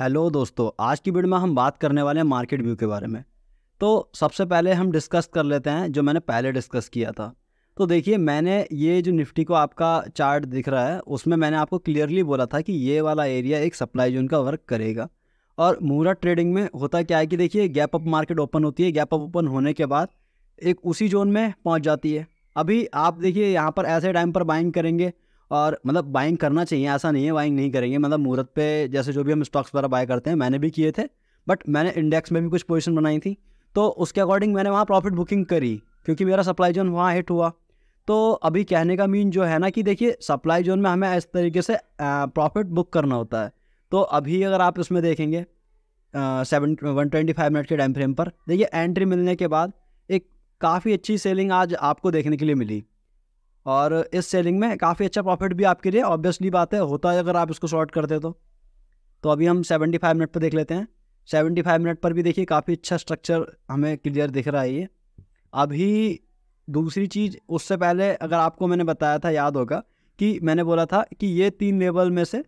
hello दोस्तों आज की वीडियो में हम बात करने वाले हैं मार्केट व्यू के बारे में तो सबसे पहले हम डिस्कस कर लेते हैं जो मैंने पहले डिस्कस किया था तो देखिए मैंने ये जो निफ्टी को आपका चार्ट दिख रहा है उसमें मैंने आपको क्लियरली बोला था कि ये वाला एरिया एक सप्लाई जोन का वर्क करेगा और मूरा ट्रेडिंग में होता क्या है कि देखिए गैप अप मार्केट ओपन होती है गैप अप ओपन होने के बाद एक उसी जोन में पहुँच जाती है अभी आप देखिए यहाँ पर ऐसे टाइम पर बाइंग करेंगे और मतलब बाइंग करना चाहिए ऐसा नहीं है बाइंग नहीं करेंगे मतलब मुहूर्त पे जैसे जो भी हम स्टॉक्स वगैरह बाय करते हैं मैंने भी किए थे बट मैंने इंडेक्स में भी कुछ पोजिशन बनाई थी तो उसके अकॉर्डिंग मैंने वहाँ प्रॉफिट बुकिंग करी क्योंकि मेरा सप्लाई जोन वहाँ हिट हुआ तो अभी कहने का मीन जो है ना कि देखिए सप्लाई जोन में हमें इस तरीके से प्रॉफिट बुक करना होता है तो अभी अगर आप इसमें देखेंगे seven one twenty five minute के टाइम फ्रेम पर देखिए एंट्री मिलने के बाद एक काफ़ी अच्छी सेलिंग आज आपको देखने के लिए मिली और इस सेलिंग में काफ़ी अच्छा प्रॉफिट भी आपके लिए ऑब्वियसली बात है होता है अगर आप इसको शॉर्ट करते तो तो अभी हम 75 मिनट पर देख लेते हैं 75 मिनट पर भी देखिए काफ़ी अच्छा स्ट्रक्चर हमें क्लियर दिख रहा है ये अभी दूसरी चीज़ उससे पहले अगर आपको मैंने बताया था याद होगा कि मैंने बोला था कि ये तीन लेवल में से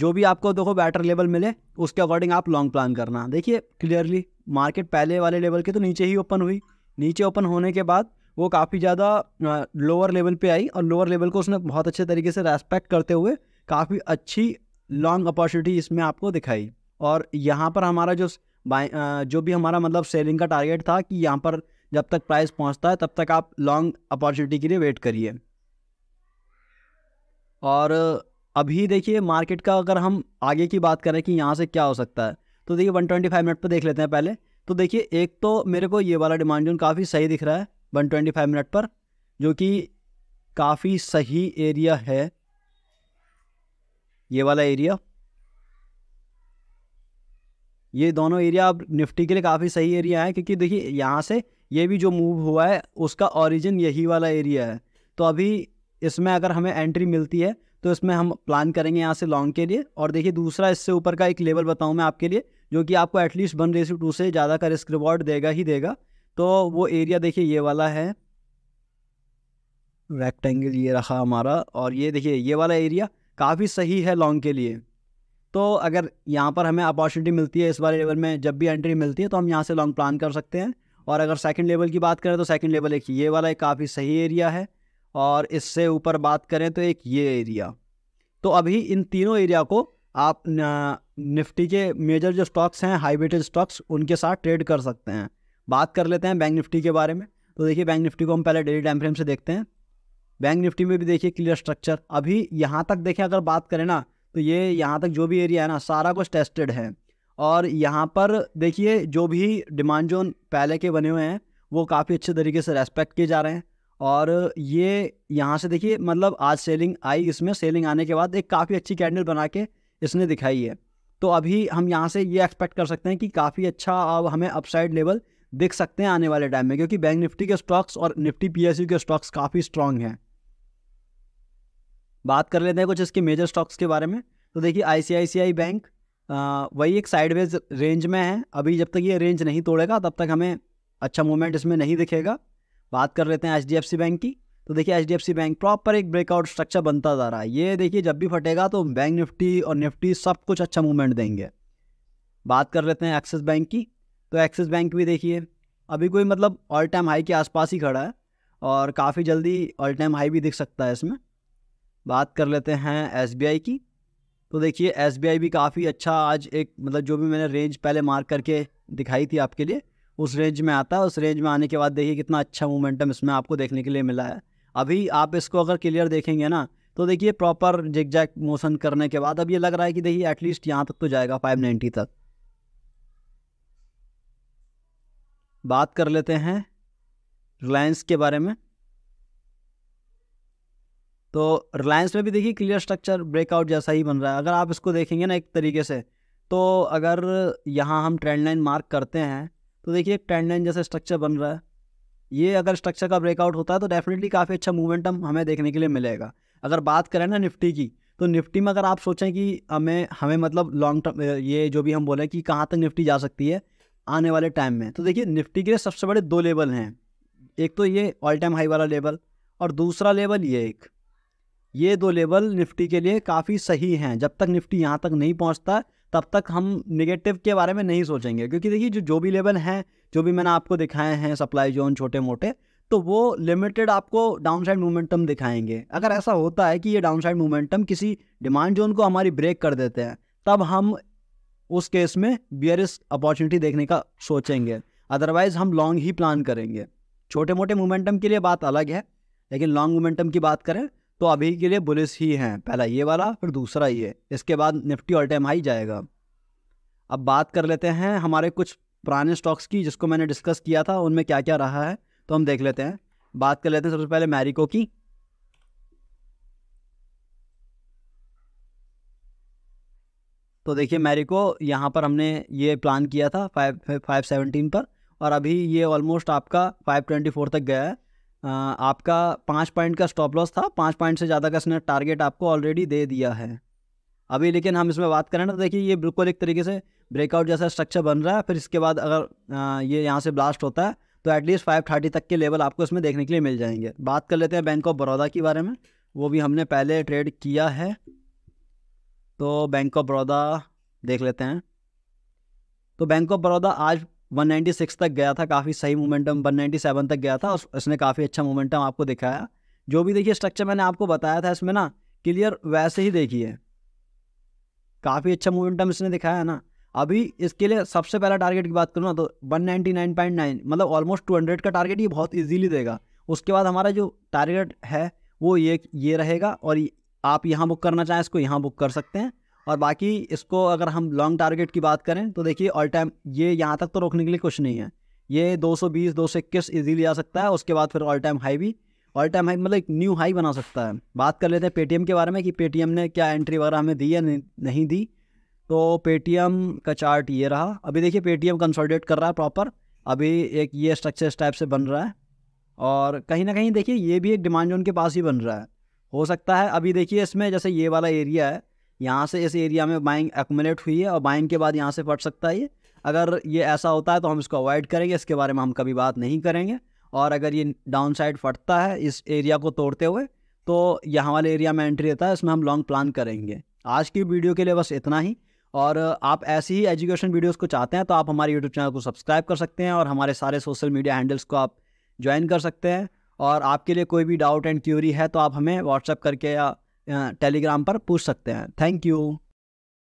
जो भी आपको देखो बैटर लेवल मिले उसके अकॉर्डिंग आप लॉन्ग प्लान करना देखिए क्लियरली मार्केट पहले वाले लेवल के तो नीचे ही ओपन हुई नीचे ओपन होने के बाद वो काफ़ी ज़्यादा लोअर लेवल पे आई और लोअर लेवल को उसने बहुत अच्छे तरीके से रेस्पेक्ट करते हुए काफ़ी अच्छी लॉन्ग अपॉर्चुनिटी इसमें आपको दिखाई और यहाँ पर हमारा जो जो भी हमारा मतलब सेलिंग का टारगेट था कि यहाँ पर जब तक प्राइस पहुँचता है तब तक आप लॉन्ग अपॉर्चुनिटी के लिए वेट करिए और अभी देखिए मार्केट का अगर हम आगे की बात करें कि यहाँ से क्या हो सकता है तो देखिए 125 मिनट पर देख लेते हैं पहले तो देखिए एक तो मेरे को ये वाला डिमांड जोन काफ़ी सही दिख रहा है वन ट्वेंटी फाइव मिनट पर जो कि काफ़ी सही एरिया है ये वाला एरिया ये दोनों एरिया अब निफ्टी के लिए काफ़ी सही एरिया है क्योंकि देखिए यहाँ से ये भी जो मूव हुआ है उसका ओरिजिन यही वाला एरिया है तो अभी इसमें अगर हमें एंट्री मिलती है तो इसमें हम प्लान करेंगे यहाँ से लॉन्ग के लिए और देखिए दूसरा इससे ऊपर का एक लेवल बताऊँ मैं आपके लिए जो कि आपको एटलीस्ट वन रेसिव टू से ज़्यादा का रिस्क रिवॉर्ड देगा ही देगा तो वो एरिया देखिए ये वाला है रेक्टेंगल ये रखा हमारा और ये देखिए ये वाला एरिया काफ़ी सही है लॉन्ग के लिए तो अगर यहाँ पर हमें अपॉर्चुनिटी मिलती है इस बार लेवल में जब भी एंट्री मिलती है तो हम यहाँ से लॉन्ग प्लान कर सकते हैं और अगर सेकंड लेवल की बात करें तो सेकंड लेवल एक ये वाला एक काफ़ी सही एरिया है और इससे ऊपर बात करें तो एक ये एरिया तो अभी इन तीनों एरिया को आप निफ्टी के मेजर जो स्टॉक्स हैं हाई स्टॉक्स उनके साथ ट्रेड कर सकते हैं बात कर लेते हैं बैंक निफ्टी के बारे में तो देखिए बैंक निफ्टी को हम पहले डेली टाइम फ्रेम से देखते हैं बैंक निफ्टी में भी देखिए क्लियर स्ट्रक्चर अभी यहाँ तक देखें अगर बात करें ना तो ये यहाँ तक जो भी एरिया है ना सारा कुछ टेस्टेड है और यहाँ पर देखिए जो भी डिमांड जोन पहले के बने हुए हैं वो काफ़ी अच्छे तरीके से रेस्पेक्ट किए जा रहे हैं और ये यहाँ से देखिए मतलब आज सेलिंग आई इसमें सेलिंग आने के बाद एक काफ़ी अच्छी कैंडल बना के इसने दिखाई है तो अभी हम यहाँ से ये एक्सपेक्ट कर सकते हैं कि काफ़ी अच्छा अब हमें अपसाइड लेवल देख सकते हैं आने वाले टाइम में क्योंकि बैंक निफ्टी के स्टॉक्स और निफ्टी पी के स्टॉक्स काफ़ी स्ट्रांग हैं बात कर लेते हैं कुछ इसके मेजर स्टॉक्स के बारे में तो देखिए आईसीआईसीआई बैंक वही एक साइडवेज रेंज में है अभी जब तक ये रेंज नहीं तोड़ेगा तब तक हमें अच्छा मूवमेंट इसमें नहीं दिखेगा बात कर लेते हैं एच बैंक की तो देखिए एच बैंक प्रॉपर एक ब्रेकआउट स्ट्रक्चर बनता जा रहा है ये देखिए जब भी फटेगा तो बैंक निफ्टी और निफ्टी सब कुछ अच्छा मूवमेंट देंगे बात कर लेते हैं एक्सिस बैंक की तो एक्सिस बैंक भी देखिए अभी कोई मतलब ऑल टाइम हाई के आसपास ही खड़ा है और काफ़ी जल्दी ऑल टाइम हाई भी दिख सकता है इसमें बात कर लेते हैं एस की तो देखिए एस भी काफ़ी अच्छा आज एक मतलब जो भी मैंने रेंज पहले मार्क करके दिखाई थी आपके लिए उस रेंज में आता है उस रेंज में आने के बाद देखिए कितना अच्छा मोमेंटम इसमें आपको देखने के लिए मिला है अभी आप इसको अगर क्लियर देखेंगे ना तो देखिए प्रॉपर जिग जैक मोशन करने के बाद अब ये लग रहा है कि देखिए एटलीस्ट यहाँ तक तो जाएगा 590 तक बात कर लेते हैं रिलायंस के बारे में तो रिलायंस में भी देखिए क्लियर स्ट्रक्चर ब्रेकआउट जैसा ही बन रहा है अगर आप इसको देखेंगे ना एक तरीके से तो अगर यहाँ हम ट्रेंड लाइन मार्क करते हैं तो देखिए एक ट्रेंड लाइन जैसा स्ट्रक्चर बन रहा है ये अगर स्ट्रक्चर का ब्रेकआउट होता है तो डेफिनेटली काफ़ी अच्छा मूवमेंटम हमें देखने के लिए मिलेगा अगर बात करें ना निफ्टी की तो निफ्टी में अगर आप सोचें कि हमें हमें मतलब लॉन्ग टर्म ये जो भी हम बोले कि कहाँ तक निफ्टी जा सकती है आने वाले टाइम में तो देखिए निफ्टी के लिए सबसे बड़े दो लेवल हैं एक तो ये ऑल टाइम हाई वाला लेवल और दूसरा लेवल ये एक ये दो लेवल निफ्टी के लिए काफ़ी सही हैं जब तक निफ्टी यहाँ तक नहीं पहुँचता तब तक हम नेगेटिव के बारे में नहीं सोचेंगे क्योंकि देखिए जो जो भी लेवल हैं जो भी मैंने आपको दिखाए हैं सप्लाई जोन छोटे मोटे तो वो लिमिटेड आपको डाउनसाइड मोमेंटम दिखाएंगे अगर ऐसा होता है कि ये डाउनसाइड मोमेंटम किसी डिमांड जोन को हमारी ब्रेक कर देते हैं तब हम उस केस में बियरिस अपॉर्चुनिटी देखने का सोचेंगे अदरवाइज हम लॉन्ग ही प्लान करेंगे छोटे मोटे मोमेंटम के लिए बात अलग है लेकिन लॉन्ग मोमेंटम की बात करें तो अभी के लिए बुलिस ही हैं पहला ये वाला फिर दूसरा ये इसके बाद निफ्टी ऑल टाइम हाई जाएगा अब बात कर लेते हैं हमारे कुछ पुराने स्टॉक्स की जिसको मैंने डिस्कस किया था उनमें क्या क्या रहा है तो हम देख लेते हैं बात कर लेते हैं सबसे पहले मैरिको की तो देखिए मैरी को यहाँ पर हमने ये प्लान किया था फाइव फाइव सेवनटीन पर और अभी ये ऑलमोस्ट आपका फाइव ट्वेंटी फोर तक गया है आपका पाँच पॉइंट का स्टॉप लॉस था पाँच पॉइंट से ज़्यादा का इसने टारगेट आपको ऑलरेडी दे दिया है अभी लेकिन हम इसमें बात करें ना तो देखिए ये बिल्कुल एक तरीके से ब्रेकआउट जैसा स्ट्रक्चर बन रहा है फिर इसके बाद अगर ये यहाँ से ब्लास्ट होता है तो एटलीस्ट फाइव थर्टी तक के लेवल आपको इसमें देखने के लिए मिल जाएंगे बात कर लेते हैं बैंक ऑफ बड़ौदा के बारे में वो भी हमने पहले ट्रेड किया है तो बैंक ऑफ बड़ौदा देख लेते हैं तो बैंक ऑफ बड़ौदा आज 196 तक गया था काफ़ी सही मोमेंटम 197 तक गया था और इसने काफ़ी अच्छा मोमेंटम आपको दिखाया जो भी देखिए स्ट्रक्चर मैंने आपको बताया था इसमें ना क्लियर वैसे ही देखिए काफ़ी अच्छा मोमेंटम इसने दिखाया है ना अभी इसके लिए सबसे पहला टारगेट की बात करूँ ना तो 199.9 मतलब ऑलमोस्ट 200 का टारगेट ये बहुत इजीली देगा उसके बाद हमारा जो टारगेट है वो ये ये रहेगा और आप यहाँ बुक करना चाहें इसको यहाँ बुक कर सकते हैं और बाकी इसको अगर हम लॉन्ग टारगेट की बात करें तो देखिए ऑल टाइम ये यहाँ तक तो रोकने के लिए कुछ नहीं है ये 220 221 इजीली आ सकता है उसके बाद फिर ऑल टाइम हाई भी ऑल टाइम हाई मतलब एक न्यू हाई बना सकता है बात कर लेते हैं पेटीएम के बारे में कि पेटीएम ने क्या एंट्री वगैरह हमें दी या नहीं दी तो पेटीएम का चार्ट ये रहा अभी देखिए पेटीएम कंसोलिडेट कर रहा है प्रॉपर अभी एक ये स्ट्रक्चर इस टाइप से बन रहा है और कहीं ना कहीं देखिए ये भी एक डिमांड जोन के पास ही बन रहा है हो सकता है अभी देखिए इसमें जैसे ये वाला एरिया है यहाँ से इस एरिया में बाइंग एकोमोलेट हुई है और बाइंग के बाद यहाँ से फट सकता है ये अगर ये ऐसा होता है तो हम इसको अवॉइड करेंगे इसके बारे में हम कभी बात नहीं करेंगे और अगर ये डाउन साइड फटता है इस एरिया को तोड़ते हुए तो यहाँ वाले एरिया में एंट्री रहता है इसमें हम लॉन्ग प्लान करेंगे आज की वीडियो के लिए बस इतना ही और आप ऐसी ही एजुकेशन वीडियोज़ को चाहते हैं तो आप हमारे यूट्यूब चैनल को सब्सक्राइब कर सकते हैं और हमारे सारे सोशल मीडिया हैंडल्स को आप ज्वाइन कर सकते हैं और आपके लिए कोई भी डाउट एंड क्यूरी है तो आप हमें व्हाट्सअप करके या टेलीग्राम पर पूछ सकते हैं थैंक यू